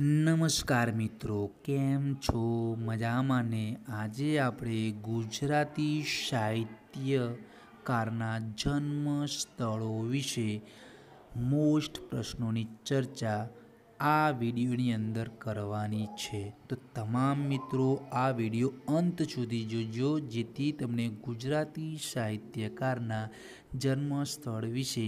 નમસ્કાર મિત્રો કેમ છો મજામાં ને આજે આપણે ગુજરાતી સાહિત્યકારના જન્મ સ્થળો વિશે મોસ્ટ પ્રશ્નોની ચર્ચા આ વિડીયોની અંદર કરવાની છે તો તમામ મિત્રો આ વિડીયો અંત સુધી જોજો જેથી તમને ગુજરાતી સાહિત્યકારના જન્મ સ્થળ વિશે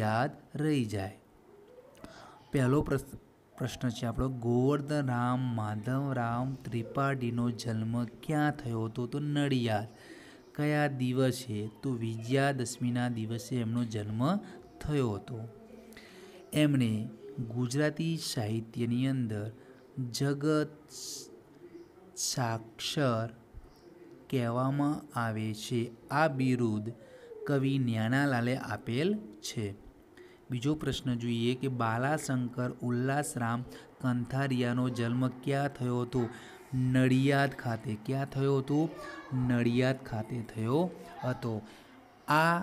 યાદ રહી જાય પહેલો પ્રશ્ન પ્રશ્ન છે આપણો ગોવર્ધન રામ માધવરામ ત્રિપાઠીનો જન્મ ક્યાં થયો હતો તો નડિયાદ કયા દિવસે તો વિજયાદશમીના દિવસે એમનો જન્મ થયો હતો એમણે ગુજરાતી સાહિત્યની અંદર જગત સાક્ષર કહેવામાં આવે છે આ બિરુદ કવિ ન્યાનાલાલે આપેલ છે બીજો પ્રશ્ન જોઈએ કે બાલાશંકર ઉલ્લાસરામ કંથારિયાનો જન્મ ક્યાં થયો હતો નડિયાદ ખાતે ક્યાં થયો હતો નડિયાદ ખાતે થયો હતો આ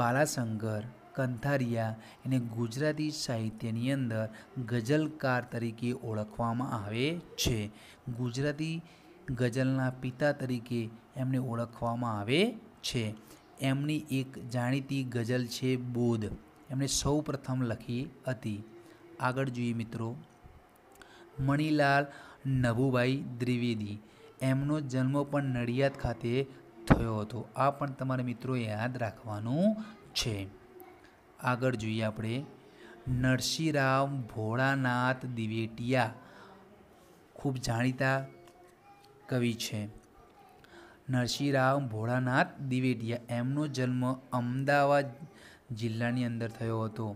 બાલાશંકર કંથારિયા એને ગુજરાતી સાહિત્યની અંદર ગઝલકાર તરીકે ઓળખવામાં આવે છે ગુજરાતી ગઝલના પિતા તરીકે એમને ઓળખવામાં આવે છે એમની એક જાણીતી ગઝલ છે બોધ એમણે સૌ પ્રથમ લખી હતી આગળ જોઈએ મિત્રો મણિલાલ નભુભાઈ દ્વિવેદી એમનો જન્મ પણ નડિયાદ ખાતે થયો હતો આ પણ તમારે મિત્રો યાદ રાખવાનું છે આગળ જોઈએ આપણે નરસિંહરામ ભોળાનાથ દિવેટિયા ખૂબ જાણીતા કવિ છે નરસિંહરાવ ભોળાનાથ દિવેટિયા એમનો જન્મ અમદાવાદ જિલ્લાની અંદર થયો હતો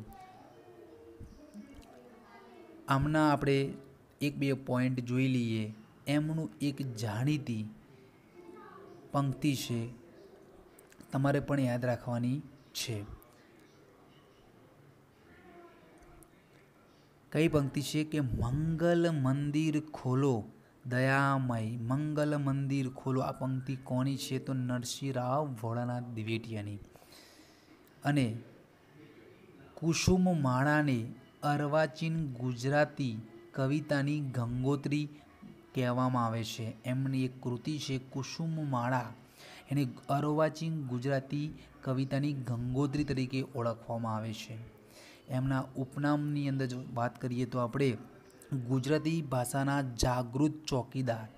આમના આપણે એક બે પોઈન્ટ જોઈ લઈએ એમનું એક જાણીતી પંક્તિ છે તમારે પણ યાદ રાખવાની છે કઈ પંક્તિ છે કે મંગલ મંદિર ખોલો દયામય મંગલ મંદિર ખોલો આ પંક્તિ કોની છે તો નરસિંહરાવ ભોળાનાથ દિવેટિયાની અને કુસુમ માળાને અર્વાચીન ગુજરાતી કવિતાની ગંગોત્રી કહેવામાં આવે છે એમની એક કૃતિ છે કુસુમ માળા એને અર્વાચીન ગુજરાતી કવિતાની ગંગોત્રી તરીકે ઓળખવામાં આવે છે એમના ઉપનામની અંદર જો વાત કરીએ તો આપણે ગુજરાતી ભાષાના જાગૃત ચોકીદાર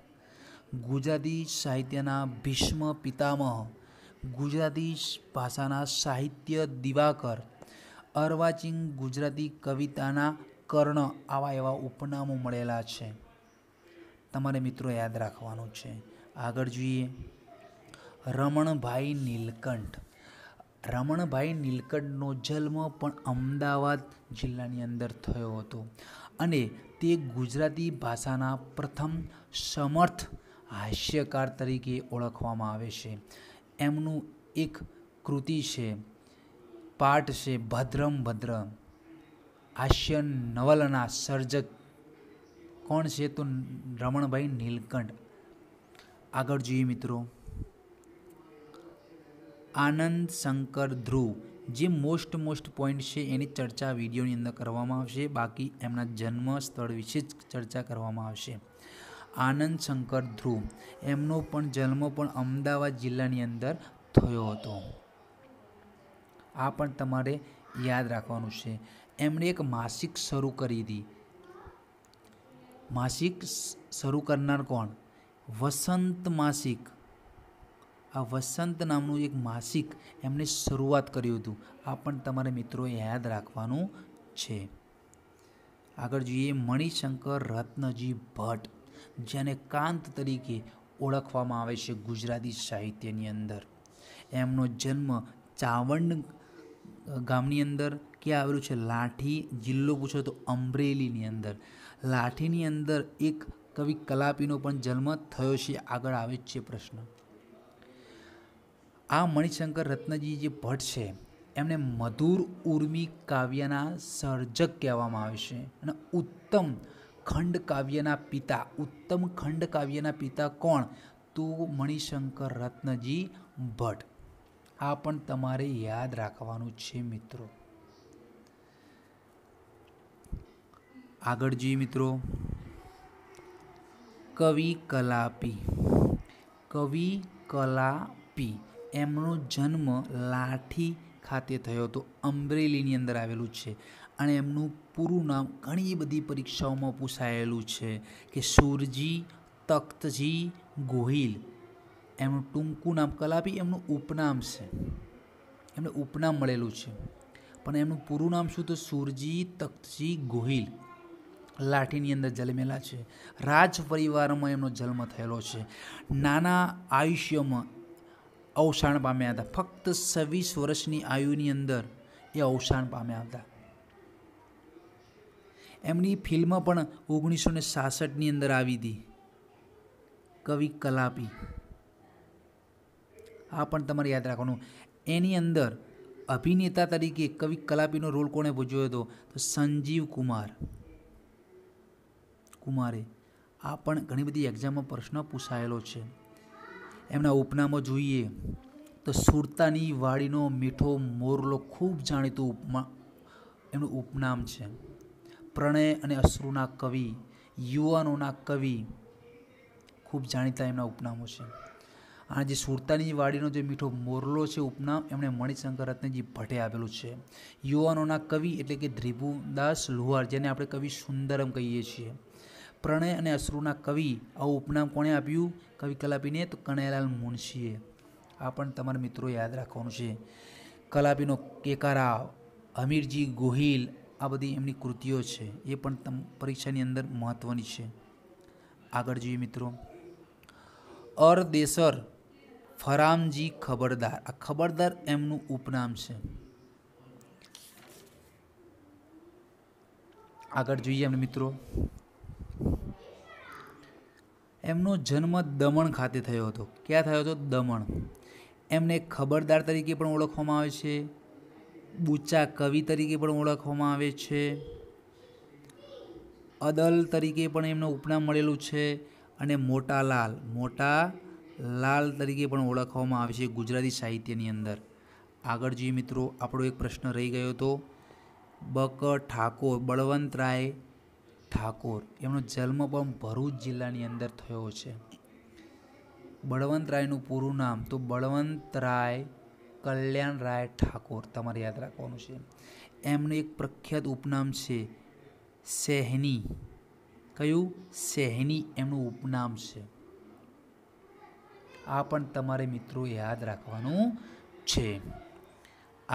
ગુજરાતી સાહિત્યના ભીષ્મ પિતામહ ગુજરાતી ભાષાના સાહિત્ય દિવાકર અર્વાચીન ગુજરાતી કવિતાના કર્ણ આવા એવા ઉપનામો મળેલા છે તમારે મિત્રો યાદ રાખવાનું છે આગળ જોઈએ રમણભાઈ નીલકંઠ રમણભાઈ નીલકંઠનો જન્મ પણ અમદાવાદ જિલ્લાની અંદર થયો હતો અને તે ગુજરાતી ભાષાના પ્રથમ સમર્થ હાસ્યકાર તરીકે ઓળખવામાં આવે છે એમનું એક કૃતિ છે પાઠ છે ભદ્રમ ભદ્ર હાસ્ય નવલના સર્જક કોણ છે તો રમણભાઈ નીલકંઠ આગળ જોઈએ મિત્રો આનંદ શંકર ધ્રુવ જે મોસ્ટ મોસ્ટ પોઈન્ટ છે એની ચર્ચા વિડીયોની અંદર કરવામાં આવશે બાકી એમના જન્મ સ્થળ વિશે જ ચર્ચા કરવામાં આવશે આનંદ શંકર ધ્રુવ એમનો પણ જન્મ પણ અમદાવાદ જિલ્લાની અંદર થયો હતો આ પણ તમારે યાદ રાખવાનું છે એમણે એક માસિક શરૂ કરી હતી માસિક શરૂ કરનાર કોણ વસંત માસિક આ વસંત નામનું એક માસિક એમણે શરૂઆત કર્યું હતું આ પણ તમારે મિત્રોએ યાદ રાખવાનું છે આગળ જોઈએ મણિશંકર રત્નજી ભટ્ટ જેને કાંત તરીકે ઓળખવામાં આવે છે ગુજરાતી સાહિત્યની અંદર એમનો જન્મ ચાવંડ ગામની અંદર કે આવેલું છે લાઠી જિલ્લો પૂછો તો અમરેલીની અંદર લાઠીની અંદર એક કવિ કલાપીનો પણ જન્મ થયો છે આગળ આવે છે પ્રશ્ન આ મણિશંકર રત્નજી જે ભટ્ટ છે એમને મધુર ઉર્મી કાવ્યના સર્જક કહેવામાં આવે છે અને ઉત્તમ ખંડ કાવ્યના પિતા ઉત્તમ ખંડ કાવ્યના પિતા કોણ તો મણિશંકર રત્નજી ભટ્ટ આ પણ તમારે યાદ રાખવાનું છે મિત્રો આગળ જોઈએ મિત્રો કવિ કલાપી કવિ કલાપી એમનો જન્મ લાઠી ખાતે થયો હતો અમરેલીની અંદર આવેલું છે અને એમનું પૂરું નામ ઘણી બધી પરીક્ષાઓમાં પૂછાયેલું છે કે સુરજી તખ્તજી ગોહિલ એમનું ટૂંકું નામ કલાપી એમનું ઉપનામ છે એમને ઉપનામ મળેલું છે પણ એમનું પૂરું નામ શું તો સુરજી તખ્તજી ગોહિલ લાઠીની અંદર જન્મેલા છે રાજ પરિવારમાં એમનો જન્મ થયેલો છે નાના આયુષ્યમાં અવસાન પામ્યા હતા ફક્ત છવ્વીસ વર્ષની આયુની અંદર એ અવસાન પામ્યા હતા એમની ફિલ્મ પણ ઓગણીસો ને સાસઠની અંદર આવી હતી કવિ કલાપી આ પણ તમારે યાદ રાખવાનું એની અંદર અભિનેતા તરીકે કવિ કલાપીનો રોલ કોણે ભજવ્યો હતો તો સંજીવ કુમાર કુમારે આ પણ ઘણી બધી એક્ઝામમાં પ્રશ્ન પૂછાયેલો છે એમના ઉપનામો જોઈએ તો સુરતાની વાડીનો મીઠો મોરલો ખૂબ જાણીતું ઉપમા એમનું ઉપનામ છે પ્રણય અને અશ્રુના કવિ યુવાનોના કવિ ખૂબ જાણીતા એમના ઉપનામો છે આ જે સુરતાની વાડીનો જે મીઠો મોરલો છે ઉપનામ એમણે મણિશંકર રત્નજી ભટ્ટે આપેલું છે યુવાનોના કવિ એટલે કે ધ્રિભુદાસ લુહાર જેને આપણે કવિ સુંદરમ કહીએ છીએ પ્રણય અને અશ્રુના કવિ આવું ઉપનામ કોણે આપ્યું કવિ કલાપીને તો કનૈયાલાલ મુનશીએ આ પણ તમારા મિત્રો યાદ રાખવાનું છે કલાપીનો કેકારા અમીરજી ગોહિલ આ બધી એમની કૃતિઓ છે એ પણ તમ પરીક્ષાની અંદર મહત્ત્વની છે આગળ જોઈએ મિત્રો અરદેસર ફરામજી ખબરદાર આ ખબરદાર એમનું ઉપનામ છે આગળ જોઈએ એમને મિત્રો એમનો જન્મ દમણ ખાતે થયો હતો ક્યાં થયો હતો દમણ એમને ખબરદાર તરીકે પણ ઓળખવામાં આવે છે બુચ્ચા કવિ તરીકે પણ ઓળખવામાં આવે છે અદલ તરીકે પણ એમનું ઉપનામ મળેલું છે અને મોટા લાલ મોટા લાલ તરીકે પણ ઓળખવામાં આવે છે ગુજરાતી સાહિત્યની અંદર આગળ જઈએ મિત્રો આપણો એક પ્રશ્ન રહી ગયો હતો બક ઠાકોર બળવંતરાય ઠાકોર એમનો જન્મ પણ ભરૂચ જિલ્લાની અંદર થયો છે બળવંતરાયનું પૂરું નામ તો બળવંતરાય કલ્યાણરાય ઠાકોર તમારે યાદ રાખવાનું છે એમનું એક પ્રખ્યાત ઉપનામ છે સેહની કયું સેહની એમનું ઉપનામ છે આ પણ તમારે મિત્રો યાદ રાખવાનું છે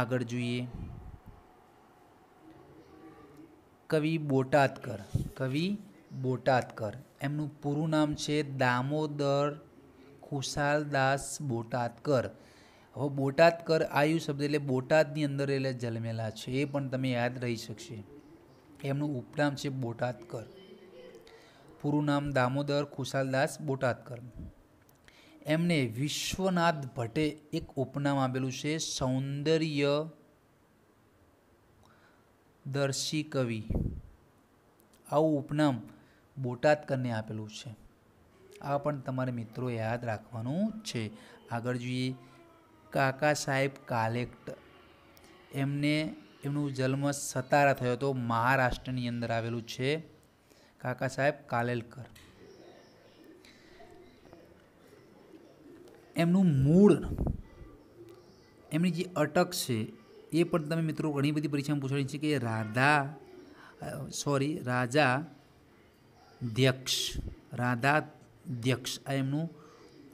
આગળ જોઈએ કવિ બોટાદકર કવિ બોટાદકર એમનું પૂરું નામ છે દામોદર ખુશાલદાસ બોટાદકર હવે બોટાદકર આયુ શબ્દ એટલે બોટાદની અંદર એટલે જન્મેલા છે એ પણ તમે યાદ રહી શકશે એમનું ઉપનામ છે બોટાદકર પૂરું નામ દામોદર ખુશાલદાસ બોટાદકર એમને વિશ્વનાથ ભટ્ટે એક ઉપનામ આપેલું છે સૌંદર્ય દર્શી કવિ આવું ઉપનામ બોટાદકરને આપેલું છે આ પણ તમારે મિત્રો યાદ રાખવાનું છે આગળ જોઈએ કાકા સાહેબ કાલેક્ટર એમને એમનું જન્મ સતારા થયો હતો મહારાષ્ટ્રની અંદર આવેલું છે કાકા સાહેબ કાલેલકર એમનું મૂળ એમની જે અટક છે એ પણ તમે મિત્રો ઘણી બધી પરીક્ષામાં પૂછવાની છે કે રાધા સોરી રાજા ધ્યક્ષ રાધા ધ્યક્ષ આ એમનું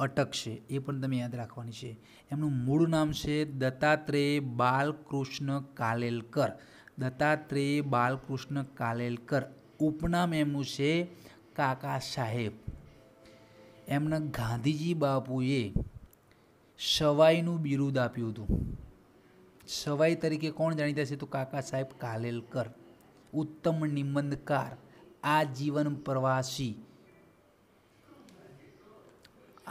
અટક છે એ પણ તમે યાદ રાખવાની છે એમનું મૂળ નામ છે દત્તાત્રેય બાલકૃષ્ણ કાલેલકર દત્તાત્રેય બાલકૃષ્ણ કાલેલકર ઉપનામ એમનું છે કાકા સાહેબ એમના ગાંધીજી બાપુએ સવાઈનું બિરુદ આપ્યું હતું સવાઈ તરીકે કોણ જાણીતા છે તો કાકા સાહેબ કાલેલકર ઉત્તમ નિબંધકાર આજીવન પ્રવાસી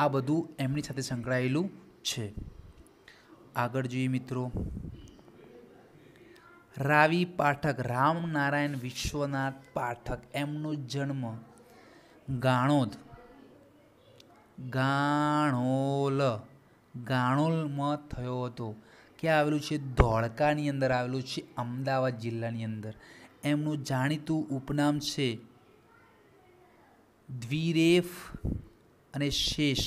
આ બધું એમની સાથે સંકળાયેલું છે આગળ જોઈએ મિત્રો રાવી પાઠક રામનારાયણ વિશ્વનાથ પાઠક એમનો જન્મ ગાણોદ ગાણોલ ગાણોલમાં થયો હતો ક્યાં આવેલું છે ધોળકાની અંદર આવેલું છે અમદાવાદ જિલ્લાની અંદર એમનું જાણીતું ઉપનામ છે દ્વિરેફ અને શેષ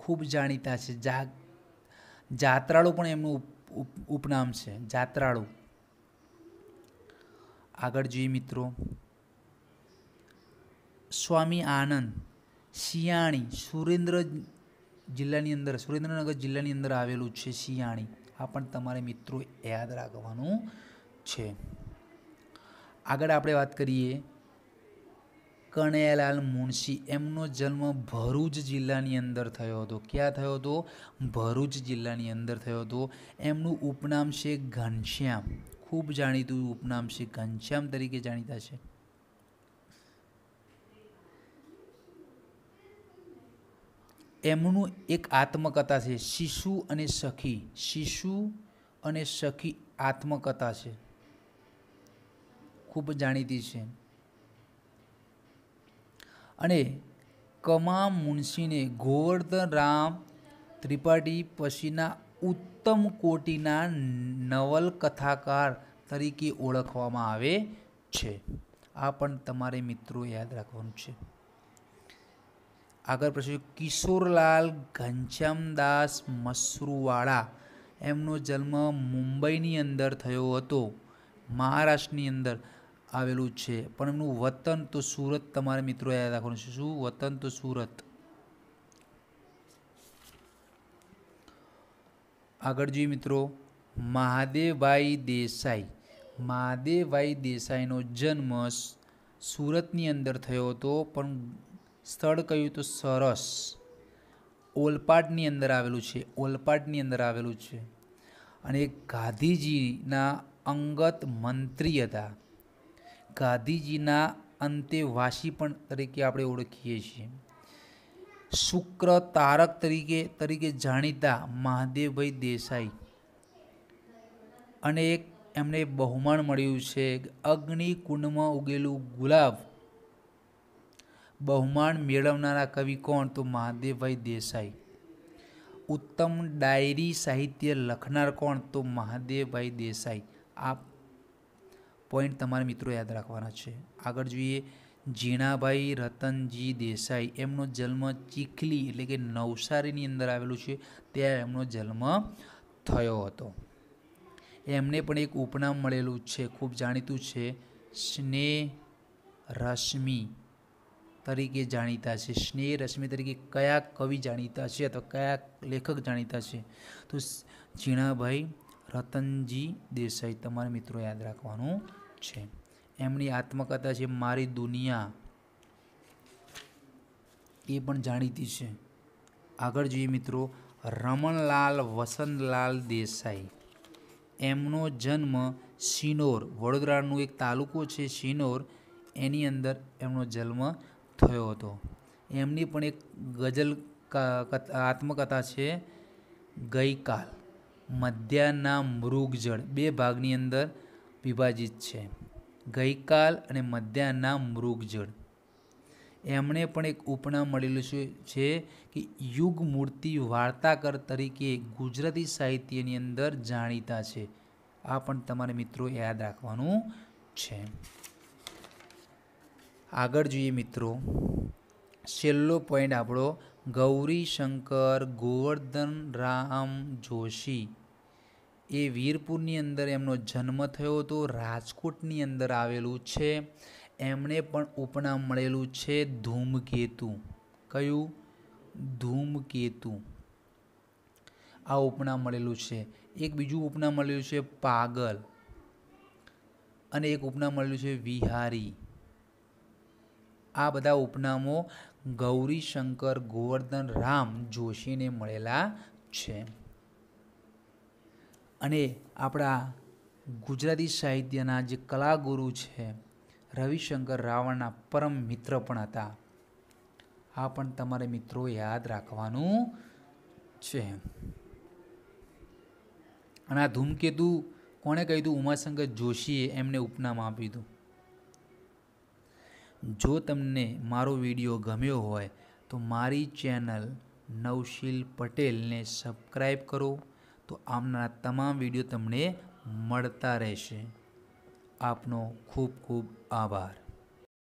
ખૂબ જાણીતા છે જા જાત્રાળુ પણ એમનું ઉપનામ છે જાત્રાળુ આગળ જોઈએ મિત્રો સ્વામી આનંદ શિયાણી સુરેન્દ્ર જિલ્લાની અંદર સુરેન્દ્રનગર જિલ્લાની અંદર આવેલું છે શિયાણી આ પણ તમારે મિત્રો યાદ રાખવાનું છે આગળ આપણે વાત કરીએ કનૈયાલાલ મુનશી એમનો જન્મ ભરૂચ જિલ્લાની અંદર થયો હતો ક્યાં થયો હતો ભરૂચ જિલ્લાની અંદર થયો હતો એમનું ઉપનામ છે ઘનશ્યામ ખૂબ જાણીતું ઉપનામ છે ઘનશ્યામ તરીકે જાણીતા છે એમનું એક આત્મકથા છે શિશુ અને સખી શિશુ અને સખી આત્મકથા છે ખૂબ જાણીતી છે અને કમામ મુનશીને ગોવર્ધન રામ ત્રિપાઠી પછીના ઉત્તમ કોટીના નવલકથાકાર તરીકે ઓળખવામાં આવે છે આ પણ તમારે મિત્રો યાદ રાખવાનું છે આગળ પ્રશ્ન કિશોરલાલ ઘનશ્યામદાસ મસરુવાળા એમનો જન્મ મુંબઈની અંદર થયો હતો મહારાષ્ટ્રની અંદર આવેલું છે પણ એમનું વતન તો સુરત તમારા મિત્રો યાદ રાખવાનું છે શું વતન તો સુરત આગળ જોઈએ મિત્રો મહાદેવભાઈ દેસાઈ મહાદેવભાઈ દેસાઈનો જન્મ સુરતની અંદર થયો હતો પણ સ્થળ કહ્યું તો સરસ ઓલપાડની અંદર આવેલું છે ઓલપાડની અંદર આવેલું છે અને ગાંધીજીના અંગત મંત્રી હતા ગાંધીજીના અંતે વાસી પણ તરીકે આપણે ઓળખીએ છીએ શુક્ર તારક તરીકે તરીકે જાણીતા મહાદેવભાઈ દેસાઈ અને એક એમને બહુમાન મળ્યું છે અગ્નિકુંડમાં ઉગેલું ગુલાબ બહુમાન મેળવનારા કવિ કોણ તો મહાદેવભાઈ દેસાઈ ઉત્તમ ડાયરી સાહિત્ય લખનાર કોણ તો મહાદેવભાઈ દેસાઈ આ પોઈન્ટ તમારા મિત્રો યાદ રાખવાના છે આગળ જોઈએ જીણાભાઈ રતનજી દેસાઈ એમનો જન્મ ચીખલી એટલે કે નવસારીની અંદર આવેલું છે ત્યાં એમનો જન્મ થયો હતો એમને પણ એક ઉપનામ મળેલું છે ખૂબ જાણીતું છે સ્નેહ રશ્મિ તરીકે જાણીતા છે સ્નેહ રશ્મિ તરીકે કયા કવિ જાણીતા છે અથવા કયા લેખક જાણીતા છે તો ઝીણાભાઈ રતનજી દેસાઈ તમારા મિત્રો યાદ રાખવાનું છે એમની આત્મકથા છે મારી દુનિયા એ પણ જાણીતી છે આગળ જોઈએ મિત્રો રમણલાલ વસંતલાલ દેસાઈ એમનો જન્મ શિનોર વડોદરાનું એક તાલુકો છે શિનોર એની અંદર એમનો જન્મ થયો હતો એમની પણ એક ગઝલ આત્મકથા છે ગઈકાલ મધ્યાના મૃગજળ બે ભાગની અંદર વિભાજિત છે ગઈકાલ અને મધ્યાહના મૃગજળ એમણે પણ એક ઉપનામ મળેલું છે કે યુગ મૂર્તિ વાર્તાકર તરીકે ગુજરાતી સાહિત્યની અંદર જાણીતા છે આ પણ તમારે મિત્રો યાદ રાખવાનું છે આગળ જોઈએ મિત્રો છેલ્લો પોઈન્ટ આપણો ગૌરીશંકર ગોવર્ધન રામ જોશી એ વીરપુરની અંદર એમનો જન્મ થયો હતો રાજકોટની અંદર આવેલું છે એમણે પણ ઉપનામ મળેલું છે ધૂમકેતુ કયું ધૂમકેતુ આ ઉપનામ મળેલું છે એક બીજું ઉપનામ મળેલું છે પાગલ અને એક ઉપનામ મળેલું છે વિહારી આ બધા ઉપનામો ગૌરીશંકર ગોવર્ધન રામ જોશીને મળેલા છે અને આપણા ગુજરાતી સાહિત્યના જે કલાગુરુ છે રવિશંકર રાવણના પરમ મિત્ર પણ હતા આ પણ તમારે મિત્રો યાદ રાખવાનું છે અને આ ધૂમકેતુ કોણે કહ્યું હતું ઉમાશંકર જોશીએ એમને ઉપનામ આપ્યું હતું જો તમને મારો વિડીયો ગમ્યો હોય તો મારી ચેનલ નવશીલ પટેલને સબસ્ક્રાઈબ કરો તો આમના તમામ વિડીયો તમને મળતા રહેશે આપનો ખૂબ ખૂબ આભાર